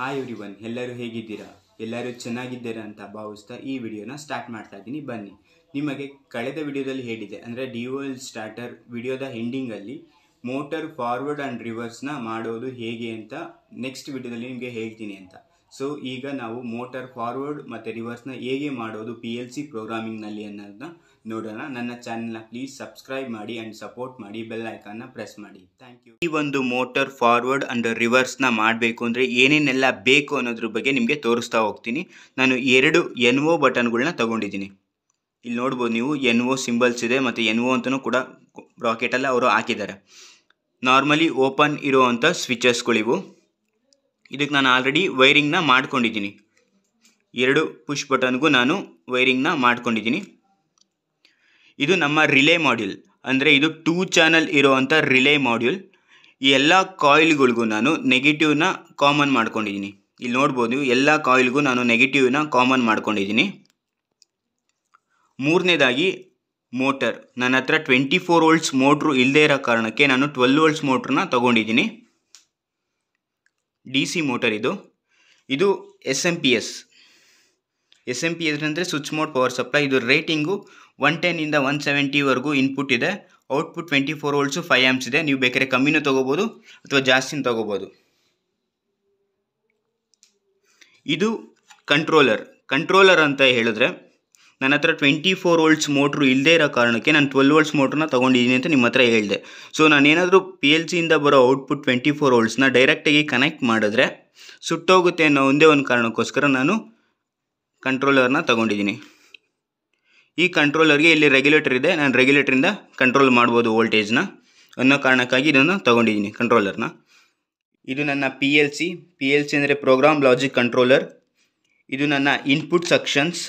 hi ಇವ್ರಿ one ಎಲ್ಲರೂ ಹೇಗಿದ್ದೀರಾ ಎಲ್ಲರೂ ಚೆನ್ನಾಗಿದ್ದೀರಾ ಅಂತ ಭಾವಿಸ್ತಾ ಈ ವಿಡಿಯೋನ ಸ್ಟಾರ್ಟ್ ಮಾಡ್ತಾ ಇದ್ದೀನಿ ಬನ್ನಿ ನಿಮಗೆ ಕಳೆದ ವಿಡಿಯೋದಲ್ಲಿ ಹೇಳಿದೆ ಅಂದರೆ ಡಿವೋಲ್ ಸ್ಟಾರ್ಟರ್ ವಿಡಿಯೋದ ಎಂಡಿಂಗಲ್ಲಿ ಮೋಟರ್ ಫಾರ್ವರ್ಡ್ ಆ್ಯಂಡ್ ರಿವರ್ಸ್ನ ಮಾಡೋದು ಹೇಗೆ ಅಂತ ನೆಕ್ಸ್ಟ್ ವಿಡಿಯೋದಲ್ಲಿ ನಿಮಗೆ ಹೇಳ್ತೀನಿ ಅಂತ ಸೊ ಈಗ ನಾವು ಮೋಟರ್ ಫಾರ್ವರ್ಡ್ ಮತ್ತು ರಿವರ್ಸ್ನ ಹೇಗೆ ಮಾಡೋದು ಪಿ ಎಲ್ ಸಿ ಪ್ರೋಗ್ರಾಮಿಂಗ್ನಲ್ಲಿ ಅನ್ನೋದನ್ನ ನೋಡೋಣ ನನ್ನ ಚಾನೆಲ್ನ ಪ್ಲೀಸ್ ಸಬ್ಸ್ಕ್ರೈಬ್ ಮಾಡಿ ಆ್ಯಂಡ್ ಸಪೋರ್ಟ್ ಮಾಡಿ ಬೆಲ್ ಐಕಾನ್ನ ಪ್ರೆಸ್ ಮಾಡಿ ಥ್ಯಾಂಕ್ ಯು ಈ ಒಂದು ಮೋಟರ್ ಫಾರ್ವರ್ಡ್ ಅಂಡ್ ರಿವರ್ಸ್ನ ಮಾಡಬೇಕು ಅಂದರೆ ಏನೇನೆಲ್ಲ ಬೇಕು ಅನ್ನೋದ್ರ ಬಗ್ಗೆ ನಿಮಗೆ ತೋರಿಸ್ತಾ ಹೋಗ್ತೀನಿ ನಾನು ಎರಡು ಎನ್ ಒ ಬಟನ್ಗಳನ್ನ ತೊಗೊಂಡಿದ್ದೀನಿ ಇಲ್ಲಿ ನೋಡ್ಬೋದು ನೀವು ಎನ್ ಒ ಸಿಂಬಲ್ಸ್ ಇದೆ ಮತ್ತು ಎನ್ ಒ ಅಂತಲೂ ಕೂಡ ರಾಕೆಟಲ್ಲ ಅವರು ಹಾಕಿದ್ದಾರೆ ನಾರ್ಮಲಿ ಓಪನ್ ಇರುವಂಥ ಸ್ವಿಚಸ್ಗಳಿವು ಇದಕ್ಕೆ ನಾನು ಆಲ್ರೆಡಿ ವೈರಿಂಗ್ನ ಮಾಡ್ಕೊಂಡಿದ್ದೀನಿ ಎರಡು ಪುಷ್ ಬಟನ್ಗೂ ನಾನು ವೈರಿಂಗ್ನ ಮಾಡ್ಕೊಂಡಿದ್ದೀನಿ ಇದು ನಮ್ಮ ರಿಲೇ ಮಾಡ್ಯೂಲ್ ಅಂದರೆ ಇದು ಟೂ ಚಾನಲ್ ಇರೋವಂಥ ರಿಲೇ ಮಾಡ್ಯೂಲ್ ಈ ಎಲ್ಲ ಕಾಯಿಲ್ಗಳಿಗೂ ನಾನು ನೆಗೆಟಿವ್ನ ಕಾಮನ್ ಮಾಡ್ಕೊಂಡಿದ್ದೀನಿ ಇಲ್ಲಿ ನೋಡ್ಬೋದು ಎಲ್ಲ ಕಾಯಿಲ್ಗೂ ನಾನು ನೆಗೆಟಿವ್ನ ಕಾಮನ್ ಮಾಡ್ಕೊಂಡಿದ್ದೀನಿ ಮೂರನೇದಾಗಿ ಮೋಟರ್ ನನ್ನ ಹತ್ರ ಟ್ವೆಂಟಿ ಫೋರ್ ವೋಲ್ಟ್ಸ್ ಮೋಟ್ರು ಇಲ್ಲದೇ ಇರೋ ಕಾರಣಕ್ಕೆ ನಾನು ಟ್ವೆಲ್ ವೋಲ್ಟ್ಸ್ ಮೋಟ್ರನ್ನ ತೊಗೊಂಡಿದ್ದೀನಿ ಡಿ ಸಿ ಮೋಟರ್ ಇದು ಇದು S M P S S M P S ಅಂದರೆ ಸ್ವಿಚ್ ಮೋಡ್ ಪವರ್ ಸಪ್ಲೈ ಇದು ರೇಟಿಂಗು ಒನ್ ಟೆನ್ನಿಂದ ಒನ್ ಸೆವೆಂಟಿವರೆಗೂ ಇನ್ಪುಟ್ ಇದೆ output twenty four volts five amps ಇದೆ ನೀವು ಬೇಕಾದ್ರೆ ಕಮ್ಮಿನೂ ತೊಗೋಬೋದು ಅಥವಾ ಜಾಸ್ತಿನೂ ತೊಗೋಬೋದು ಇದು ಕಂಟ್ರೋಲರ್ ಕಂಟ್ರೋಲರ್ ಅಂತ ಹೇಳಿದ್ರೆ ನನ್ನ ಹತ್ರ ಟ್ವೆಂಟಿ ಫೋರ್ ವೋಲ್ಟ್ಸ್ ಮೋಟ್ರು ಇಲ್ಲದೇ ಇರೋ ಕಾರಣಕ್ಕೆ ನಾನು ಟ್ವೆಲ್ ವೋಲ್ಟ್ಸ್ ಮೋಟ್ರನ್ನ ತೊಗೊಂಡಿದ್ದೀನಿ ಅಂತ ನಿಮ್ಮ ಹತ್ರ ಹೇಳಿದೆ ಸೊ ನಾನೇನಾದರೂ ಪಿ ಎಲ್ ಸಿಯಿಂದ ಬರೋ ಔಟ್ಪುಟ್ ಟ್ವೆಂಟಿ ಫೋರ್ ವೋಲ್ಟ್ಸ್ನ ಡೈರೆಕ್ಟಾಗಿ ಕನೆಕ್ಟ್ ಮಾಡಿದ್ರೆ ಸುಟ್ಟೋಗುತ್ತೆ ಅನ್ನೋ ಒಂದೇ ಒಂದು ಕಾರಣಕ್ಕೋಸ್ಕರ ನಾನು ಕಂಟ್ರೋಲರ್ನ ತೊಗೊಂಡಿದ್ದೀನಿ ಈ ಕಂಟ್ರೋಲರ್ಗೆ ಇಲ್ಲಿ ರೆಗ್ಯುಲೇಟರ್ ಇದೆ ನಾನು ರೆಗ್ಯುಲೇಟರಿಂದ ಕಂಟ್ರೋಲ್ ಮಾಡ್ಬೋದು ವೋಲ್ಟೇಜ್ನ ಅನ್ನೋ ಕಾರಣಕ್ಕಾಗಿ ಇದನ್ನು ತೊಗೊಂಡಿದ್ದೀನಿ ಕಂಟ್ರೋಲರ್ನ ಇದು ನನ್ನ P L C P L C ಅಂದರೆ ಪ್ರೋಗ್ರಾಮ್ ಲಾಜಿಕ್ ಕಂಟ್ರೋಲರ್ ಇದು ನನ್ನ ಇನ್ಪುಟ್ ಸೆಕ್ಷನ್ಸ್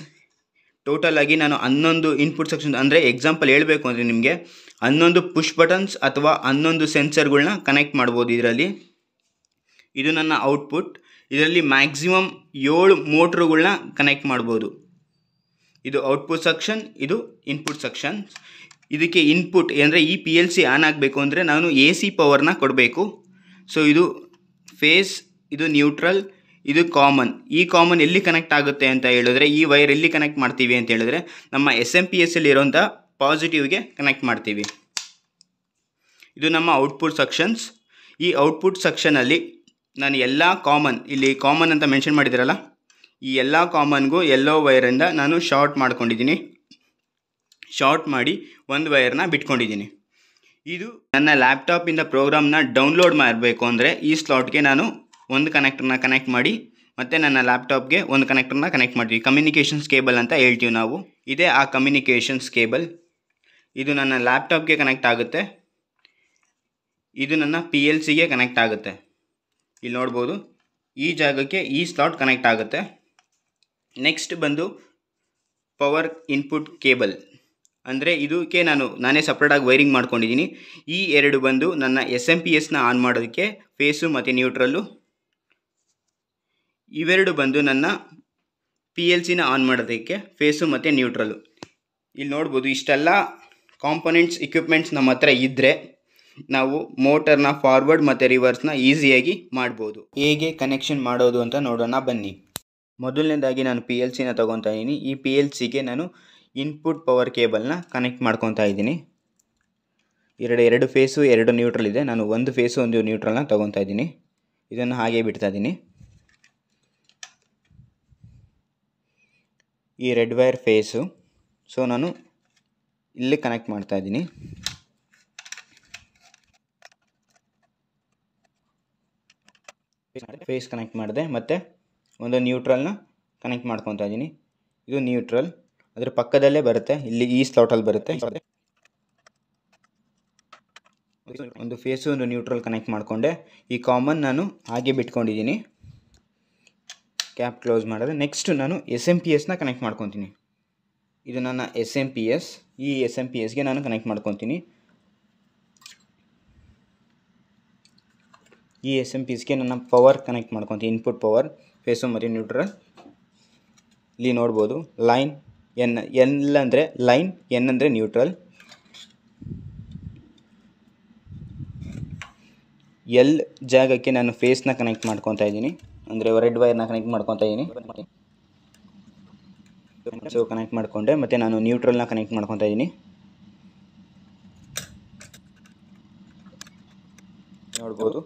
ಟೋಟಲ್ ಆಗಿ ನಾನು ಹನ್ನೊಂದು ಇನ್ಪುಟ್ ಸೆಕ್ಷನ್ಸ್ ಅಂದರೆ ಎಕ್ಸಾಂಪಲ್ ಹೇಳಬೇಕು ಅಂದರೆ ನಿಮಗೆ ಹನ್ನೊಂದು ಪುಷ್ ಬಟನ್ಸ್ ಅಥವಾ ಹನ್ನೊಂದು ಸೆನ್ಸರ್ಗಳನ್ನ ಕನೆಕ್ಟ್ ಮಾಡ್ಬೋದು ಇದರಲ್ಲಿ ಇದು ನನ್ನ ಔಟ್ಪುಟ್ ಇದರಲ್ಲಿ ಮ್ಯಾಕ್ಸಿಮಮ್ ಏಳು ಮೋಟ್ರುಗಳನ್ನ ಕನೆಕ್ಟ್ ಮಾಡ್ಬೋದು ಇದು ಔಟ್ಪುಟ್ ಸೆಕ್ಷನ್ ಇದು ಇನ್ಪುಟ್ ಸೆಕ್ಷನ್ ಇದಕ್ಕೆ ಇನ್ಪುಟ್ ಅಂದರೆ ಈ ಪಿ ಎಲ್ ಸಿ ಆನ್ ಆಗಬೇಕು ಅಂದರೆ ನಾನು ಎ ಸಿ ಪವರ್ನ ಕೊಡಬೇಕು ಸೊ ಇದು ಫೇಸ್ ಇದು ನ್ಯೂಟ್ರಲ್ ಇದು ಕಾಮನ್ ಈ ಕಾಮನ್ ಎಲ್ಲಿ ಕನೆಕ್ಟ್ ಆಗುತ್ತೆ ಅಂತ ಹೇಳಿದ್ರೆ ಈ ವೈರ್ ಎಲ್ಲಿ ಕನೆಕ್ಟ್ ಮಾಡ್ತೀವಿ ಅಂತ ಹೇಳಿದ್ರೆ ನಮ್ಮ ಎಸ್ ಎಮ್ ಪಿ ಎಸ್ ಇರೋಂಥ ಪಾಸಿಟಿವ್ಗೆ ಕನೆಕ್ಟ್ ಮಾಡ್ತೀವಿ ಇದು ನಮ್ಮ ಔಟ್ಪುಟ್ ಸೆಕ್ಷನ್ಸ್ ಈ ಔಟ್ಪುಟ್ ಸೆಕ್ಷನಲ್ಲಿ ನಾನು ಎಲ್ಲ ಕಾಮನ್ ಇಲ್ಲಿ ಕಾಮನ್ ಅಂತ ಮೆನ್ಷನ್ ಮಾಡಿದ್ದೀರಲ್ಲ ಈ ಎಲ್ಲ ಕಾಮನ್ಗೂ ಎಲ್ಲೋ ವೈರಿಂದ ನಾನು ಶಾರ್ಟ್ ಮಾಡ್ಕೊಂಡಿದ್ದೀನಿ ಶಾರ್ಟ್ ಮಾಡಿ ಒಂದು ವೈರ್ನ ಬಿಟ್ಕೊಂಡಿದ್ದೀನಿ ಇದು ನನ್ನ ಲ್ಯಾಪ್ಟಾಪಿಂದ ಪ್ರೋಗ್ರಾಮ್ನ ಡೌನ್ಲೋಡ್ ಮಾಡಬೇಕು ಅಂದರೆ ಈ ಸ್ಲಾಟ್ಗೆ ನಾನು ಒಂದು ಕನೆಕ್ಟರ್ನ ಕನೆಕ್ಟ್ ಮಾಡಿ ಮತ್ತು ನನ್ನ ಲ್ಯಾಪ್ಟಾಪ್ಗೆ ಒಂದು ಕನೆಕ್ಟರ್ನ ಕನೆಕ್ಟ್ ಮಾಡ್ತೀವಿ ಕಮ್ಯುನಿಕೇಷನ್ಸ್ ಕೇಬಲ್ ಅಂತ ಹೇಳ್ತೀವಿ ನಾವು ಇದೇ ಆ ಕಮ್ಯುನಿಕೇಷನ್ಸ್ ಕೇಬಲ್ ಇದು ನನ್ನ ಲ್ಯಾಪ್ಟಾಪ್ಗೆ ಕನೆಕ್ಟ್ ಆಗುತ್ತೆ ಇದು ನನ್ನ ಪಿ ಎಲ್ ಸಿಗೆ ಕನೆಕ್ಟ್ ಆಗುತ್ತೆ ಇಲ್ಲಿ ನೋಡ್ಬೋದು ಈ ಜಾಗಕ್ಕೆ ಈ ಸ್ಲಾಟ್ ಕನೆಕ್ಟ್ ಆಗುತ್ತೆ ನೆಕ್ಸ್ಟ್ ಬಂದು ಪವರ್ ಇನ್ಪುಟ್ ಕೇಬಲ್ ಅಂದರೆ ಇದಕ್ಕೆ ನಾನು ನಾನೇ ಸಪ್ರೇಟಾಗಿ ವೈರಿಂಗ್ ಮಾಡ್ಕೊಂಡಿದ್ದೀನಿ ಈ ಎರಡು ಬಂದು ನನ್ನ ಎಸ್ ಎಮ್ ಪಿ ಎಸ್ನ ಆನ್ ಮಾಡೋದಕ್ಕೆ ಫೇಸು ಮತ್ತು ನ್ಯೂಟ್ರಲ್ಲು ಇವೆರಡು ಬಂದು ನನ್ನ ಪಿ ಎಲ್ ಸಿನ ಆನ್ ಮಾಡೋದಕ್ಕೆ ಫೇಸು ಮತ್ತು ನ್ಯೂಟ್ರಲ್ಲು ಇಲ್ಲಿ ನೋಡ್ಬೋದು ಇಷ್ಟೆಲ್ಲ ಕಾಂಪೊನೆಂಟ್ಸ್ ಇಕ್ವಿಪ್ಮೆಂಟ್ಸ್ ನಮ್ಮ ಹತ್ರ ಇದ್ದರೆ ನಾವು ಮೋಟರ್ನ ಫಾರ್ವರ್ಡ್ ಮತ್ತು ರಿವರ್ಸ್ನ ಈಸಿಯಾಗಿ ಮಾಡ್ಬೋದು ಹೇಗೆ ಕನೆಕ್ಷನ್ ಮಾಡೋದು ಅಂತ ನೋಡೋಣ ಬನ್ನಿ ಮೊದಲನೇದಾಗಿ ನಾನು ಪಿ ಎಲ್ ಸಿನ ತಗೊತಾ ಇದ್ದೀನಿ ಈ ಪಿ ಎಲ್ ಸಿಗೆ ನಾನು ಇನ್ಪುಟ್ ಪವರ್ ಕೇಬಲ್ನ ಕನೆಕ್ಟ್ ಮಾಡ್ಕೊತಾ ಇದ್ದೀನಿ ಎರಡು ಎರಡು ಫೇಸು ಎರಡು ನ್ಯೂಟ್ರಲ್ ಇದೆ ನಾನು ಒಂದು ಫೇಸು ಒಂದು ನ್ಯೂಟ್ರಲ್ನ ತೊಗೊತಾ ಇದ್ದೀನಿ ಇದನ್ನು ಹಾಗೆ ಬಿಡ್ತಾ ಇದ್ದೀನಿ ಈ ರೆಡ್ ವೈರ್ ಫೇಸು ಸೊ ನಾನು ಇಲ್ಲಿ ಕನೆಕ್ಟ್ ಮಾಡ್ತಾ ಇದ್ದೀನಿ ಫೇಸ್ ಕನೆಕ್ಟ್ ಮಾಡಿದೆ ಮತ್ತು ಒಂದು ನ್ಯೂಟ್ರಲ್ನ ಕನೆಕ್ಟ್ ಮಾಡ್ಕೊತಾ ಇದ್ದೀನಿ ಇದು ನ್ಯೂಟ್ರಲ್ ಅದರ ಪಕ್ಕದಲ್ಲೇ ಬರುತ್ತೆ ಇಲ್ಲಿ ಈ ಸ್ಲಾಟಲ್ಲಿ ಬರುತ್ತೆ ಒಂದು ಫೇಸು ಒಂದು ನ್ಯೂಟ್ರಲ್ ಕನೆಕ್ಟ್ ಮಾಡಿಕೊಂಡೆ ಈ ಕಾಮನ್ ನಾನು ಹಾಗೆ ಬಿಟ್ಕೊಂಡಿದ್ದೀನಿ ಕ್ಯಾಪ್ ಕ್ಲೋಸ್ ಮಾಡಿದ್ರೆ ನೆಕ್ಸ್ಟು ನಾನು ಎಸ್ ಎಮ್ ಪಿ ಎಸ್ನ ಕನೆಕ್ಟ್ ಮಾಡ್ಕೊತೀನಿ ಇದು ನನ್ನ ಎಸ್ ಎಮ್ ಪಿ ಎಸ್ ಈ ಎಸ್ ಎಮ್ ಪಿ ಎಸ್ಗೆ ನಾನು ಕನೆಕ್ಟ್ ಮಾಡ್ಕೊತೀನಿ ಈ ಎಸ್ ಎಮ್ ಪಿ ಎಸ್ಗೆ ನನ್ನ ಪವರ್ ಕನೆಕ್ಟ್ ಮಾಡ್ಕೊತೀನಿ ಇನ್ಪುಟ್ ಪವರ್ ಫೇಸು ಮತ್ತು ನ್ಯೂಟ್ರಲ್ ಇಲ್ಲಿ ನೋಡ್ಬೋದು ಲೈನ್ ಎನ್ ಎಲ್ ಅಂದರೆ ಲೈನ್ ಎನ್ ಅಂದರೆ ನ್ಯೂಟ್ರಲ್ ಎಲ್ ಜಾಗಕ್ಕೆ ನಾನು ಫೇಸ್ನ ಕನೆಕ್ಟ್ ಮಾಡ್ಕೊತಾ ಇದ್ದೀನಿ ಅಂದರೆ ರೆಡ್ ವೈರ್ನ ಕನೆಕ್ಟ್ ಮಾಡ್ಕೊತಾ ಇದ್ದೀನಿ ಸೊ ಕನೆಕ್ಟ್ ಮಾಡಿಕೊಂಡೆ ಮತ್ತು ನಾನು ನ್ಯೂಟ್ರಲ್ನ ಕನೆಕ್ಟ್ ಮಾಡ್ಕೊತಾ ಇದ್ದೀನಿ ನೋಡ್ಬೋದು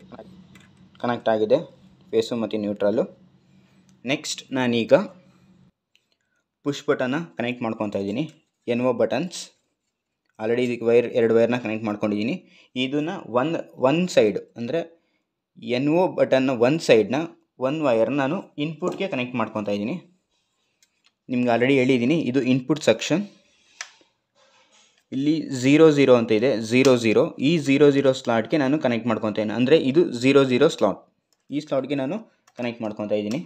ಕನೆಕ್ಟ್ ಆಗಿದೆ ಫೇಸು ಮತ್ತು ನ್ಯೂಟ್ರಲ್ಲು ನೆಕ್ಸ್ಟ್ ನಾನೀಗ ಪುಷ್ ಬಟನ್ನ ಕನೆಕ್ಟ್ ಮಾಡ್ಕೊತಾ ಇದ್ದೀನಿ ಎನ್ ಒ ಬಟನ್ಸ್ ಆಲ್ರೆಡಿ ಇದಕ್ಕೆ ವೈರ್ ಎರಡು ವೈರ್ನ ಕನೆಕ್ಟ್ ಮಾಡ್ಕೊಂಡಿದ್ದೀನಿ ಇದನ್ನು ಒನ್ ಒನ್ ಸೈಡ್ ಅಂದರೆ ಎನ್ ಒ ಬಟನ್ನ ಒನ್ ಸೈಡ್ನ ಒನ್ ವೈರ್ ನಾನು ಇನ್ಪುಟ್ಗೆ ಕನೆಕ್ಟ್ ಮಾಡ್ಕೊತಾ ಇದ್ದೀನಿ ನಿಮ್ಗೆ ಆಲ್ರೆಡಿ ಹೇಳಿದ್ದೀನಿ ಇದು ಇನ್ಪುಟ್ ಸೆಕ್ಷನ್ ಇಲ್ಲಿ ಝೀರೋ ಝೀರೋ ಅಂತ ಇದೆ ಝೀರೋ ಝೀರೋ ಈ ಝೀರೋ ಝೀರೋ ಸ್ಲಾಟ್ಗೆ ನಾನು ಕನೆಕ್ಟ್ ಮಾಡ್ಕೊತೇನೆ ಅಂದರೆ ಇದು ಝೀರೋ ಝೀರೋ ಸ್ಲಾಟ್ ಈ ಸ್ಲಾಟ್ಗೆ ನಾನು ಕನೆಕ್ಟ್ ಮಾಡ್ಕೊತಾ ಇದ್ದೀನಿ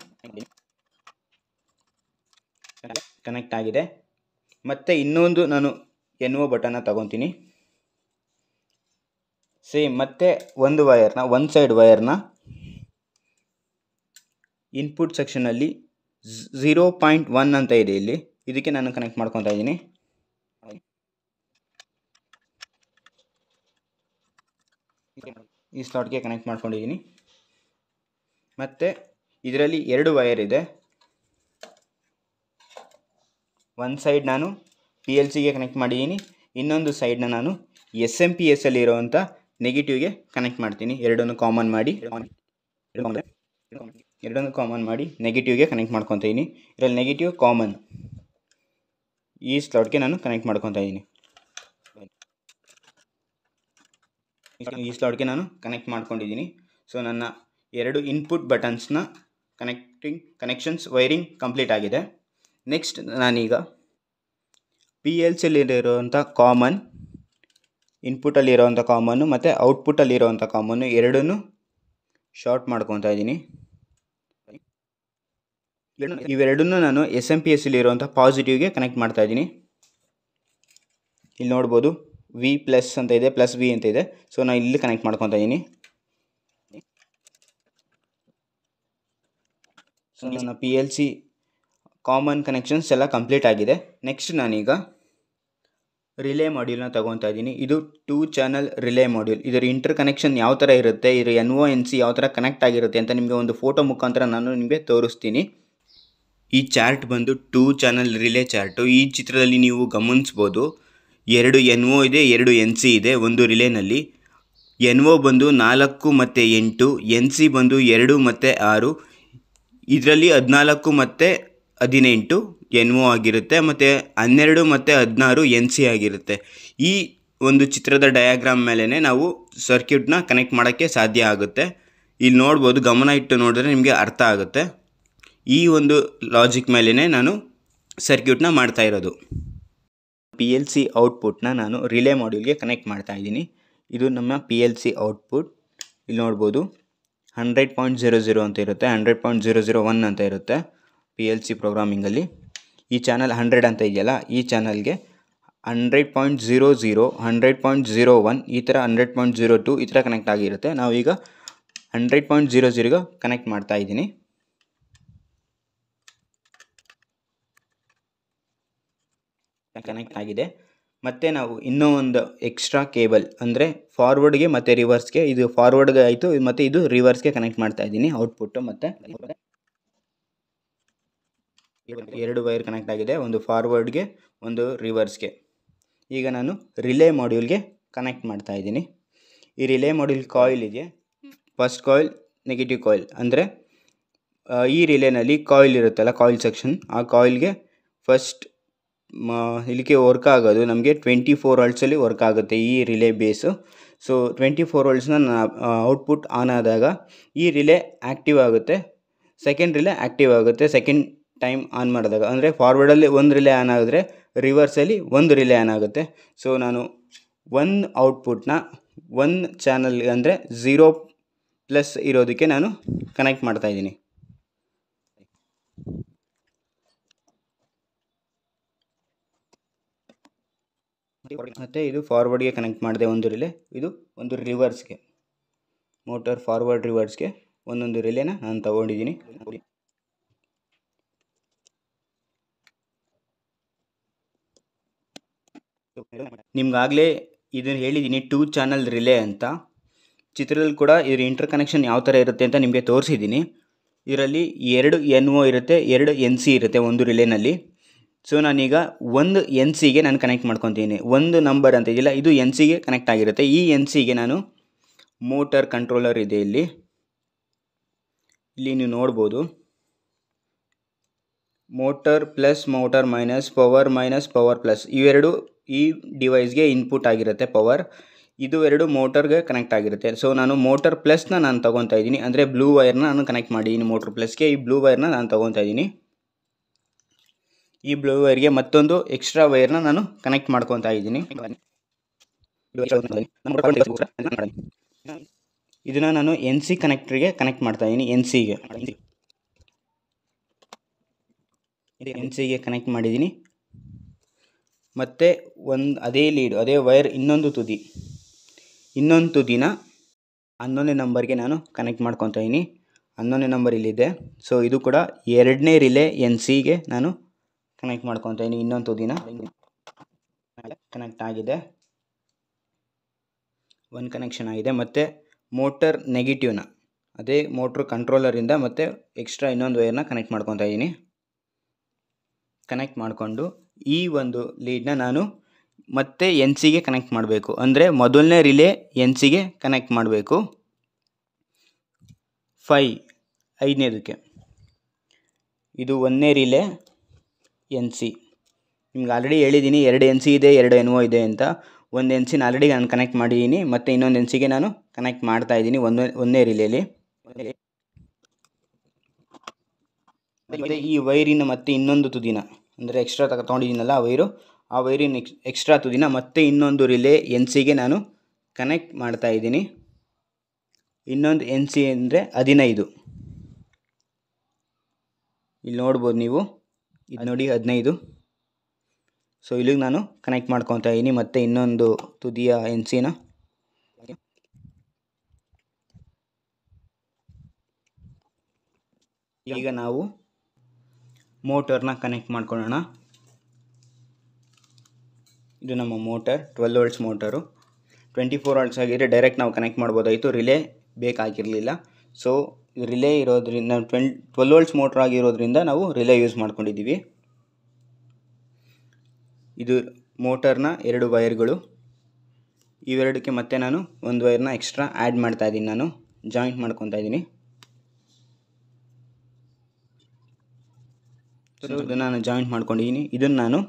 ಕನೆಕ್ಟ್ ಆಗಿದೆ ಮತ್ತೆ ಇನ್ನೊಂದು ನಾನು ಎನ್ ಒ ಬಟನ್ನ ತಗೊತೀನಿ ಸೇಮ್ ಮತ್ತೆ ಒಂದು ವೈರ್ನ ಒನ್ ಸೈಡ್ ವೈರ್ನ ಇನ್ಪುಟ್ ಸೆಕ್ಷನಲ್ಲಿ ಝೀರೋ ಪಾಯಿಂಟ್ ಒನ್ ಅಂತ ಇದೆ ಇಲ್ಲಿ ಇದಕ್ಕೆ ನಾನು ಕನೆಕ್ಟ್ ಮಾಡ್ಕೊತಾ ಇದ್ದೀನಿ ಈ ಸ್ಲಾಟ್ಗೆ ಕನೆಕ್ಟ್ ಮಾಡ್ಕೊಂಡಿದ್ದೀನಿ ಮತ್ತು ಇದರಲ್ಲಿ ಎರಡು ವೈರ್ ಇದೆ ಒಂದು ಸೈಡ್ ನಾನು ಪಿ ಎಲ್ ಸಿಗೆ ಕನೆಕ್ಟ್ ಮಾಡಿದ್ದೀನಿ ಇನ್ನೊಂದು ಸೈಡ್ನ ನಾನು ಎಸ್ ಎಮ್ ಪಿ ಎಸ್ ಅಲ್ಲಿ ನೆಗೆಟಿವ್ಗೆ ಕನೆಕ್ಟ್ ಮಾಡ್ತೀನಿ ಎರಡನ್ನು ಕಾಮನ್ ಮಾಡಿ ಎರಡನ್ನು ಕಾಮನ್ ಮಾಡಿ ನೆಗೆಟಿವ್ಗೆ ಕನೆಕ್ಟ್ ಮಾಡ್ಕೊತೀನಿ ಇದರಲ್ಲಿ ನೆಗೆಟಿವ್ ಕಾಮನ್ ಈ ಸ್ಲಾಟ್ಗೆ ನಾನು ಕನೆಕ್ಟ್ ಮಾಡ್ಕೊತಾ ಇದ್ದೀನಿ ಈ ಸ್ಲಾಟ್ಗೆ ನಾನು ಕನೆಕ್ಟ್ ಮಾಡ್ಕೊಂಡಿದ್ದೀನಿ ಸೊ ನನ್ನ ಎರಡು ಇನ್ಪುಟ್ ಬಟನ್ಸ್ನ ಕನೆಕ್ಟಿಂಗ್ ಕನೆಕ್ಷನ್ಸ್ ವೈರಿಂಗ್ ಕಂಪ್ಲೀಟ್ ಆಗಿದೆ ನೆಕ್ಸ್ಟ್ ನಾನೀಗ ಪಿ ಎಲ್ ಸಿಲಿರೋವಂಥ ಕಾಮನ್ ಇನ್ಪುಟಲ್ಲಿರೋವಂಥ ಕಾಮನ್ನು ಮತ್ತು ಔಟ್ಪುಟಲ್ಲಿರೋವಂಥ ಕಾಮನ್ನು ಎರಡನ್ನೂ ಶಾರ್ಟ್ ಮಾಡ್ಕೊತಾ ಇದ್ದೀನಿ ಇವೆರಡನ್ನೂ ನಾನು ಎಸ್ ಎಮ್ ಪಿ ಎಸ್ ಪಾಸಿಟಿವ್ಗೆ ಕನೆಕ್ಟ್ ಮಾಡ್ತಾ ಇದ್ದೀನಿ ಇಲ್ಲಿ ನೋಡ್ಬೋದು ವಿ ಪ್ಲಸ್ ಅಂತ ಇದೆ ಪ್ಲಸ್ ವಿ ಅಂತ ಇದೆ ಸೊ ನಾನು ಇಲ್ಲಿ ಕನೆಕ್ಟ್ ಮಾಡ್ಕೊತಾ ಇದ್ದೀನಿ ಸೊ ನನ್ನ P L C common connections ಎಲ್ಲ ಕಂಪ್ಲೀಟ್ ಆಗಿದೆ ನೆಕ್ಸ್ಟ್ ನಾನೀಗ ರಿಲೇ ಮಾಡ್ಯೂಲ್ನ ತೊಗೊತಾ ಇದ್ದೀನಿ ಇದು ಟೂ ಚಾನಲ್ ರಿಲೇ ಮಾಡ್ಯೂಲ್ ಇದರ ಇಂಟರ್ ಕನೆಕ್ಷನ್ ಯಾವ ಥರ ಇರುತ್ತೆ ಇದರ ಎನ್ ಒ ಎನ್ ಸಿ ಯಾವ ಥರ ಕನೆಕ್ಟ್ ಆಗಿರುತ್ತೆ ಅಂತ ನಿಮಗೆ ಒಂದು ಫೋಟೋ ಮುಖಾಂತರ ನಾನು ನಿಮಗೆ ತೋರಿಸ್ತೀನಿ ಈ ಚಾರ್ಟ್ ಬಂದು ಟೂ ಚಾನಲ್ ರಿಲೇ ಚಾರ್ಟು ಈ ಚಿತ್ರದಲ್ಲಿ ನೀವು ಗಮನಿಸ್ಬೋದು ಎರಡು ಎನ್ ಒ ಇದೆ ಎರಡು ಎನ್ ಸಿ ಇದೆ ಒಂದು ರಿಲೇನಲ್ಲಿ ಎನ್ ಒ ಬಂದು ನಾಲ್ಕು ಮತ್ತು ಎಂಟು ಎನ್ ಸಿ ಬಂದು ಎರಡು ಮತ್ತು ಆರು ಇದರಲ್ಲಿ ಹದಿನಾಲ್ಕು ಮತ್ತು ಹದಿನೆಂಟು ಎನ್ ಒ ಆಗಿರುತ್ತೆ ಮತ್ತು ಹನ್ನೆರಡು ಮತ್ತು ಹದಿನಾರು ಎನ್ ಸಿ ಆಗಿರುತ್ತೆ ಈ ಒಂದು ಚಿತ್ರದ ಡಯಾಗ್ರಾಮ್ ಮೇಲೇ ನಾವು ಸರ್ಕ್ಯೂಟ್ನ ಕನೆಕ್ಟ್ ಮಾಡೋಕ್ಕೆ ಸಾಧ್ಯ ಆಗುತ್ತೆ ಇಲ್ಲಿ ನೋಡ್ಬೋದು ಗಮನ ಇಟ್ಟು ನೋಡಿದ್ರೆ ನಿಮಗೆ ಅರ್ಥ ಆಗುತ್ತೆ ಈ ಒಂದು ಲಾಜಿಕ್ ಮೇಲೇ ನಾನು ಸರ್ಕ್ಯೂಟ್ನ ಮಾಡ್ತಾ ಇರೋದು ಪಿ ಎಲ್ ಸಿ ಔಟ್ಪುಟ್ನ ನಾನು ರಿಲೇ ಮಾಡ್ಯೂಲ್ಗೆ ಕನೆಕ್ಟ್ ಮಾಡ್ತಾ ಇದ್ದೀನಿ ಇದು ನಮ್ಮ ಪಿ ಎಲ್ ಸಿ ಔಟ್ಪುಟ್ ಇಲ್ಲಿ ನೋಡ್ಬೋದು ಹಂಡ್ರೆಡ್ ಪಾಯಿಂಟ್ ಜೀರೋ ಜೀರೋ ಅಂತ ಇರುತ್ತೆ hundred point zero zero one ಅಂತ ಇರುತ್ತೆ ಪಿ ಎಲ್ ಸಿ ಪ್ರೋಗ್ರಾಮಿಂಗಲ್ಲಿ ಈ ಚಾನಲ್ ಹಂಡ್ರೆಡ್ ಅಂತ ಇದೆಯಲ್ಲ ಈ ಚಾನಲ್ಗೆ hundred point zero zero hundred point zero one ಈ ಥರ ಹಂಡ್ರೆಡ್ ಪಾಯಿಂಟ್ ಜೀರೋ ಟು ಈ ಥರ ಕನೆಕ್ಟ್ ಆಗಿರುತ್ತೆ ನಾವೀಗ ಹಂಡ್ರೆಡ್ ಪಾಯಿಂಟ್ ಜೀರೋ ಜೀರೋಗೆ ಕನೆಕ್ಟ್ ಮಾಡ್ತಾ ಇದ್ದೀನಿ ಕನೆಕ್ಟ್ ಆಗಿದೆ ಮತ್ತು ನಾವು ಇನ್ನೂ ಒಂದು ಎಕ್ಸ್ಟ್ರಾ ಕೇಬಲ್ ಅಂದರೆ ಫಾರ್ವರ್ಡ್ಗೆ ಮತ್ತು ರಿವರ್ಸ್ಗೆ ಇದು ಫಾರ್ವರ್ಡ್ಗೆ ಆಯಿತು ಮತ್ತು ಇದು ರಿವರ್ಸ್ಗೆ ಕನೆಕ್ಟ್ ಮಾಡ್ತಾ ಇದ್ದೀನಿ ಔಟ್ಪುಟ್ಟು ಮತ್ತು ಎರಡು ವೈರ್ ಕನೆಕ್ಟ್ ಆಗಿದೆ ಒಂದು ಫಾರ್ವರ್ಡ್ಗೆ ಒಂದು ರಿವರ್ಸ್ಗೆ ಈಗ ನಾನು ರಿಲೇ ಮಾಡ್ಯೂಲ್ಗೆ ಕನೆಕ್ಟ್ ಮಾಡ್ತಾ ಇದ್ದೀನಿ ಈ ರಿಲೇ ಮಾಡ್ಯೂಲ್ ಕಾಯಿಲ್ ಇದೆ ಫಸ್ಟ್ ಕಾಯಿಲ್ ನೆಗೆಟಿವ್ ಕಾಯಿಲ್ ಅಂದರೆ ಈ ರಿಲೇನಲ್ಲಿ ಕಾಯಿಲ್ ಇರುತ್ತಲ್ಲ ಕಾಯಿಲ್ ಸೆಕ್ಷನ್ ಆ ಕಾಯಿಲ್ಗೆ ಫಸ್ಟ್ ಇಲ್ಲಿಗೆ ವರ್ಕ್ ಆಗೋದು ನಮಗೆ ಟ್ವೆಂಟಿ ಫೋರ್ ಅಲ್ಸಲ್ಲಿ ವರ್ಕ್ ಆಗುತ್ತೆ ಈ relay base so twenty four ನಾನು ಔಟ್ಪುಟ್ ಆನ್ ಆದಾಗ ಈ ರಿಲೇ ಆ್ಯಕ್ಟಿವ್ ಆಗುತ್ತೆ ಸೆಕೆಂಡ್ ರಿಲೇ ಆ್ಯಕ್ಟಿವ್ ಆಗುತ್ತೆ ಸೆಕೆಂಡ್ ಟೈಮ್ ಆನ್ ಮಾಡಿದಾಗ ಅಂದರೆ ಫಾರ್ವರ್ಡಲ್ಲಿ ಒಂದು ರಿಲೇ ಆನ್ ಆದರೆ ರಿವರ್ಸಲ್ಲಿ ಒಂದು ರಿಲೇ ಆನ್ ಆಗುತ್ತೆ ಸೊ ನಾನು ಒನ್ ಔಟ್ಪುಟ್ನ ಒನ್ ಚಾನಲ್ ಅಂದರೆ ಝೀರೋ ಪ್ಲಸ್ ಇರೋದಕ್ಕೆ ನಾನು ಕನೆಕ್ಟ್ ಮಾಡ್ತಾಯಿದ್ದೀನಿ ಮತ್ತು ಇದು ಫಾರ್ವರ್ಡ್ಗೆ ಕನೆಕ್ಟ್ ಮಾಡಿದೆ ಒಂದು ರಿಲೇ ಇದು ಒಂದು ರಿವರ್ಸ್ಗೆ ಮೋಟರ್ ಫಾರ್ವರ್ಡ್ ರಿವರ್ಸ್ಗೆ ಒಂದೊಂದು ರಿಲೇನ ನಾನು ತಗೊಂಡಿದ್ದೀನಿ ನಿಮ್ಗಾಗಲೇ ಇದನ್ನು ಹೇಳಿದ್ದೀನಿ ಟೂ ಚಾನಲ್ ರಿಲೇ ಅಂತ ಚಿತ್ರದಲ್ಲಿ ಕೂಡ ಇದ್ರ ಇಂಟರ್ ಕನೆಕ್ಷನ್ ಯಾವ ಥರ ಇರುತ್ತೆ ಅಂತ ನಿಮಗೆ ತೋರಿಸಿದ್ದೀನಿ ಇದರಲ್ಲಿ ಎರಡು ಎನ್ ಇರುತ್ತೆ ಎರಡು ಎನ್ ಸಿ ಇರುತ್ತೆ ಒಂದು ರಿಲೇನಲ್ಲಿ ಸೊ ನಾನೀಗ ಒಂದು ಎನ್ ಸಿಗೆ ನಾನು ಕನೆಕ್ಟ್ ಮಾಡ್ಕೊತೀನಿ ಒಂದು ನಂಬರ್ ಅಂತ ಇದೆಯಲ್ಲ ಇದು ಎನ್ ಸಿಗೆ ಕನೆಕ್ಟ್ ಆಗಿರುತ್ತೆ ಈ ಎನ್ ಸಿಗೆ ನಾನು ಮೋಟರ್ ಕಂಟ್ರೋಲರ್ ಇದೆ ಇಲ್ಲಿ ಇಲ್ಲಿ ನೀವು ನೋಡ್ಬೋದು motor plus motor minus power minus power plus ಇವೆರಡು ಈ ಡಿವೈಸ್ಗೆ ಇನ್ಪುಟ್ ಆಗಿರುತ್ತೆ ಪವರ್ ಇದು ಎರಡು ಮೋಟರ್ಗೆ ಕನೆಕ್ಟ್ ಆಗಿರುತ್ತೆ ಸೊ ನಾನು ಮೋಟರ್ ಪ್ಲಸ್ನ ನಾನು ತೊಗೊತಾ ಇದ್ದೀನಿ ಅಂದರೆ ಬ್ಲೂ ವೈರ್ನ ನಾನು ಕನೆಕ್ಟ್ ಮಾಡಿದ್ದೀನಿ ಮೋಟರ್ ಪ್ಲಸ್ಗೆ ಈ ಬ್ಲೂ ವೈರ್ನ ನಾನು ತೊಗೊತಾ ಇದ್ದೀನಿ ಈ ಬ್ಲೂ ವೈರ್ಗೆ ಮತ್ತೊಂದು ಎಕ್ಸ್ಟ್ರಾ ವೈರ್ನ ನಾನು ಕನೆಕ್ಟ್ ಮಾಡ್ಕೊತಾ ಇದ್ದೀನಿ ಇದನ್ನ ನಾನು ಎನ್ ಸಿ ಕನೆಕ್ಟ್ರಿಗೆ ಕನೆಕ್ಟ್ ಮಾಡ್ತಾ ಇದ್ದೀನಿ ಎನ್ ಸಿಗೆ ಎನ್ ಸಿಗೆ ಕನೆಕ್ಟ್ ಮಾಡಿದ್ದೀನಿ ಮತ್ತೆ ಒಂದು ಅದೇ ಲೀಡ್ ಅದೇ ವೈರ್ ಇನ್ನೊಂದು ತುದಿ ಇನ್ನೊಂದು ತುದಿನ ಹನ್ನೊಂದನೇ ನಂಬರ್ಗೆ ನಾನು ಕನೆಕ್ಟ್ ಮಾಡ್ಕೊತಾ ಇದ್ದೀನಿ ಹನ್ನೊಂದನೇ ನಂಬರ್ ಇಲ್ಲಿದೆ ಸೊ ಇದು ಕೂಡ ಎರಡನೇ ರಿಲೇ ಎನ್ ಸಿಗೆ ನಾನು ಕನೆಕ್ಟ್ ಮಾಡ್ಕೊತ ಇದೀನಿ ಇನ್ನೊಂದು ದಿನ ಕನೆಕ್ಟ್ ಆಗಿದೆ ಒಂದು ಕನೆಕ್ಷನ್ ಆಗಿದೆ ಮತ್ತು ಮೋಟರ್ ನೆಗೆಟಿವ್ನ ಅದೇ ಮೋಟ್ರ್ ಕಂಟ್ರೋಲರಿಂದ ಮತ್ತು ಎಕ್ಸ್ಟ್ರಾ ಇನ್ನೊಂದು ವೈರ್ನ ಕನೆಕ್ಟ್ ಮಾಡ್ಕೊತಾ ಇದ್ದೀನಿ ಕನೆಕ್ಟ್ ಮಾಡಿಕೊಂಡು ಈ ಒಂದು ಲೀಡ್ನ ನಾನು ಮತ್ತೆ ಎನ್ ಸಿಗೆ ಕನೆಕ್ಟ್ ಮಾಡಬೇಕು ಅಂದರೆ ಮೊದಲನೇ ರಿಲೇ ಎನ್ ಸಿಗೆ ಕನೆಕ್ಟ್ ಮಾಡಬೇಕು ಫೈ ಐದನೇದಕ್ಕೆ ಇದು ಒಂದನೇ ರಿಲೇ ಎನ್ ಸಿ ನಿಮ್ಗೆ ಆಲ್ರೆಡಿ ಹೇಳಿದ್ದೀನಿ ಎರಡು ಎನ್ ಸಿ ಇದೆ ಎರಡು ಎನ್ ಒ ಇದೆ ಅಂತ ಒಂದು ಎನ್ ಸಿನ ಆಲ್ರೆಡಿ ನಾನು ಕನೆಕ್ಟ್ ಮಾಡಿದ್ದೀನಿ ಮತ್ತು ಇನ್ನೊಂದು ಎನ್ ಸಿಗೆ ನಾನು ಕನೆಕ್ಟ್ ಮಾಡ್ತಾ ಇದ್ದೀನಿ ಒಂದೇ ಒಂದೇ ರಿಲೇಲಿ ಈ ವೈರಿನ ಮತ್ತೆ ಇನ್ನೊಂದು ತುದಿನ ಅಂದರೆ ಎಕ್ಸ್ಟ್ರಾ ತಗ ತೊಗೊಂಡಿದ್ದೀನಲ್ಲ ಆ ವೈರು ಆ ವೈರಿನ ಎಕ್ಸ್ಟ್ರಾ ತುದಿನ ಮತ್ತೆ ಇನ್ನೊಂದು ರಿಲೇ ಎನ್ ಸಿಗೆ ನಾನು ಕನೆಕ್ಟ್ ಮಾಡ್ತಾ ಇದ್ದೀನಿ ಇನ್ನೊಂದು ಎನ್ ಸಿ ಅಂದರೆ ಹದಿನೈದು ಇಲ್ಲಿ ನೋಡ್ಬೋದು ನೀವು ಇದು ನೋಡಿ ಹದಿನೈದು ಸೊ ಇಲ್ಲಿಗೆ ನಾನು ಕನೆಕ್ಟ್ ಮಾಡ್ಕೊತಾ ಇದ್ದೀನಿ ಮತ್ತು ಇನ್ನೊಂದು ತುದಿಯ ಎನ್ ಸಿನ ಈಗ ನಾವು ಮೋಟರ್ನ ಕನೆಕ್ಟ್ ಮಾಡ್ಕೊಳ್ಳೋಣ ಇದು ನಮ್ಮ motor twelve volts motor twenty four volts ಆಗಿದ್ದರೆ ಡೈರೆಕ್ಟ್ ನಾವು ಕನೆಕ್ಟ್ ಮಾಡ್ಬೋದಾಯಿತು ರಿಲೇ ಬೇಕಾಗಿರಲಿಲ್ಲ ಸೊ ರಿಲೇ ಇರೋದ್ರಿಂದ ಟ್ವೆಂಟ್ ಟ್ವೆಲ್ ವೋಲ್ಟ್ಸ್ ಮೋಟ್ರ್ ಆಗಿರೋದ್ರಿಂದ ನಾವು ರಿಲೇ ಯೂಸ್ ಮಾಡ್ಕೊಂಡಿದ್ದೀವಿ ಇದು ಮೋಟರ್ನ ಎರಡು ವೈರ್ಗಳು ಇವೆರಡಕ್ಕೆ ಮತ್ತೆ ನಾನು ಒಂದು ವೈರ್ನ ಎಕ್ಸ್ಟ್ರಾ ಆ್ಯಡ್ ಮಾಡ್ತಾ ಇದ್ದೀನಿ ನಾನು ಜಾಯಿಂಟ್ ಮಾಡ್ಕೊತಾ ಇದ್ದೀನಿ ನಾನು ಜಾಯಿಂಟ್ ಮಾಡ್ಕೊಂಡಿದ್ದೀನಿ ಇದನ್ನು ನಾನು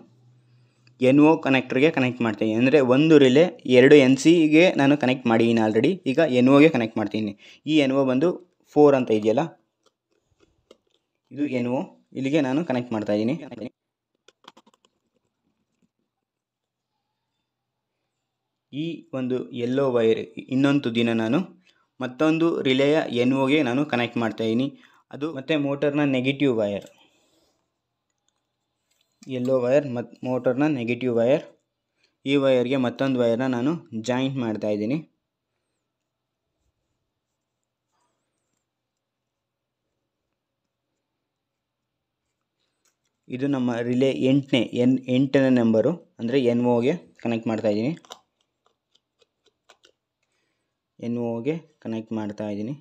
ಎನ್ ಒ ಕನೆಕ್ಟ್ರಿಗೆ ಕನೆಕ್ಟ್ ಮಾಡ್ತೀನಿ ಅಂದರೆ ಒಂದು ರಿಲೇ ಎರಡು ಎನ್ ಸಿಗೆ ನಾನು ಕನೆಕ್ಟ್ ಮಾಡಿದ್ದೀನಿ ಆಲ್ರೆಡಿ ಈಗ ಎನ್ ಒಗೆ ಕನೆಕ್ಟ್ ಮಾಡ್ತೀನಿ ಈ ಎನ್ ಒ ಬಂದು ಫೋರ್ ಅಂತ ಇದೆಯಲ್ಲ ಇದು ಏನು ಇಲ್ಲಿಗೆ ನಾನು ಕನೆಕ್ಟ್ ಮಾಡ್ತಾ ಇದ್ದೀನಿ ಈ ಒಂದು ಎಲ್ಲೋ ವೈರ್ ಇನ್ನೊಂದು ದಿನ ನಾನು ಮತ್ತೊಂದು ರಿಲೇಯ ಎನ್ ಒಗೆ ನಾನು ಕನೆಕ್ಟ್ ಮಾಡ್ತಾ ಇದ್ದೀನಿ ಅದು ಮತ್ತು ಮೋಟರ್ನ ನೆಗೆಟಿವ್ ವೈರ್ ಎಲ್ಲೋ ವೈರ್ ಮತ್ತು ಮೋಟರ್ನ ನೆಗೆಟಿವ್ ವೈರ್ ಈ ವೈರ್ಗೆ ಮತ್ತೊಂದು ವೈರ್ನ ನಾನು ಜಾಯಿಂಟ್ ಮಾಡ್ತಾ ಇದ್ದೀನಿ ಇದು ನಮ್ಮ ರಿಲೇ ಎಂಟನೇ ಎನ್ ಎಂಟನೇ ನಂಬರು ಅಂದರೆ ಎನ್ ಓಗೆ ಕನೆಕ್ಟ್ ಮಾಡ್ತಾ ಇದ್ದೀನಿ ಎನ್ ಒಗೆ ಕನೆಕ್ಟ್ ಮಾಡ್ತಾ ಇದ್ದೀನಿ